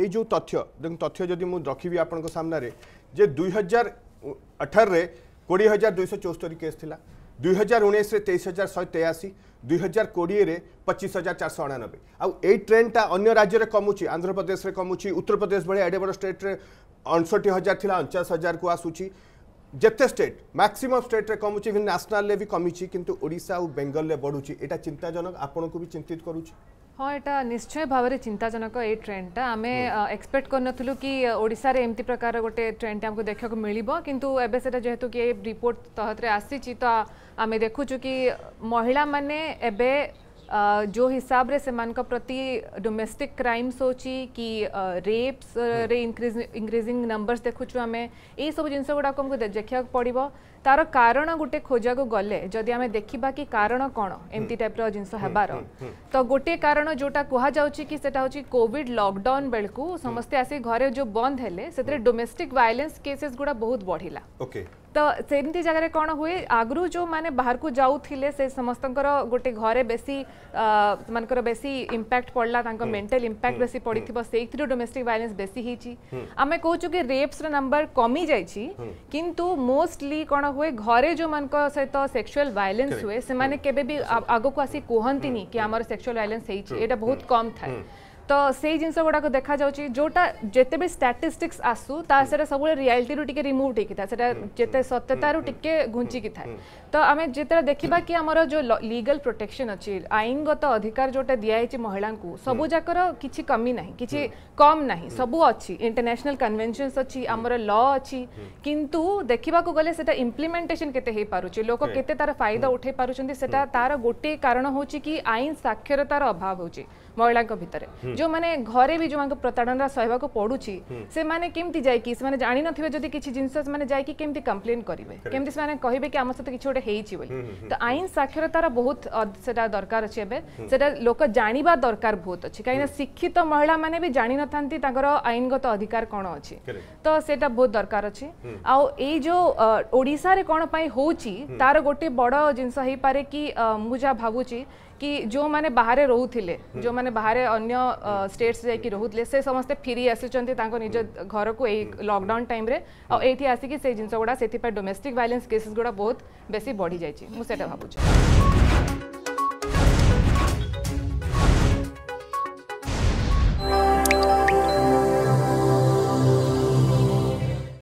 এই যে তথ্য দেখুন তথ্য যদি মু রাখবি আপনার সামনে যে দুই হাজার অঠরের কোড়িয়ে হাজার দুইশ চৌস্তরি কেস লা দুই হাজার উনিশে তেইশ হাজার শহে তেয়াশি দুই হাজার কোড়িয়ে পঁচিশ হাজার চারশো অনানবে আই ট্রেন্ডটা অন্য রাজ্যের কমুচি আন্ধ্রপ্রদেশে কমুচি উত্তরপ্রদেশ ভাই এডে বড় স্টেট্রে অনষটি হাজার লা অনচাশ হাজার কু আসুচি যেতে স্টেট ম্যাক্সিমম স্টেট্রে কমুচি ন্যাশনালে বি কমিছি কিন্তু ওড়শা ও বেঙ্গলের বড়ুচি এটা চিন্তাজনক আপনার চিন্তিত করুছি হয় এটা নিশ্চয় ভাবে চিন্তাজনক এই ট্রেনটা আমি এক্সপেক্ট করন তুলু কি ওড়িশা রে এমতি প্রকার গটে ট্রেন টাইম কো দেখা কো মিলিবো কিন্তু এবে সেটা যেতু কি রিপোর্ট তহতে আসিচি তা আমি দেখো চুকি মহিলা মানে এবে जो हिसाब रे से मानक प्रति डोमेस्टिक क्राइम सोची कि रेप्स हम्म। रे इंक्रीज इंक्रीजिंग नंबर्स देखुचु आमे ए सब जिंस गुडा को हमको देखिया पड़िबो तार कारण गुटे खोजा को गले जदी आमे देखिबा कि कारण कोन हम्म। एमती टाइप रो जिंस हेबारो हम्म, तो गुटे कारण जोटा कोहा जाउची कि सेटा होची कोविड लॉकडाउन बेलकु समस्त आसी घरे जो बंद हेले सेतरे डोमेस्टिक वायलेंस केसेस गुडा बहुत बढ़िला ओके तो सेमती जगह कौन हुए आगु जो मैंने बाहर को जाऊे से समस्त गोटे घरे बेस मान बेसी इंपैक्ट पड़ला मेन्टाल इंपैक्ट बेस पड़ थो से डोमेस्टिक वायलेंस बेस आम कौ कि रेप्स नंबर कमी जा मोस्टली कौन हुए घरे जो मान सहित सेक्सुआल वायलेंस हुए से आग को आसी कहते नहीं कि आम सेक्सुआल वायलेंस होता बहुत कम था तो से जिन गुड़ाक देखा जाए जोटा जिते भी स्टाटिस्टिक्स आसु ता सब रियालीटी टी रिमुव होते सत्यतारू टे घुंची थाए तो आम जिते देखा कि आम जो लिगल प्रोटेक्शन अच्छी आईनगत अधिकार जोटा दिखाई महिला को सबूक किसी कमी ना कि कम ना सब अच्छी इंटरनेशनाल कन्वेनसन अच्छी आम ल अच्छी कितु देखा गले इम्प्लीमेंटेसन के पार्टी लोक के फायदा उठे पार्टी से गोटे कारण हूँ कि आईन साक्षरतार अभाव हो महिला भितर जो मैंने घरे भी जो प्रताड़न सहवाक पड़ू से कमी जाने जाणी ना जो किसी जिनमें जाती कम्प्लेन करेंगे कहे कि आम सहित किसी गोटे तो आईन साक्षरतार बहुत दरकार अच्छे से लोक जाणी दरकार बहुत अच्छी कहीं शिक्षित महिला मैंने भी जाणी ना आईनगत अधिकार कौन अच्छी तो सेटा बहुत दरकार अच्छी यो ओडा कौन हो तार गोटे बड़ जिनस कि मुझे भावुची कि जो मैंने बाहर रोते हम्म। जो मैंने बाहर अगर स्टेट्स हम्म। जाकि रोते से समस्ते फेरी निज घर को लकडाउन टाइम ये आसिक से जिनगढ़ डोमेस्टिक भायलेन्स केसेस गुड़ा बहुत बेस बढ़ी जाए भावुँ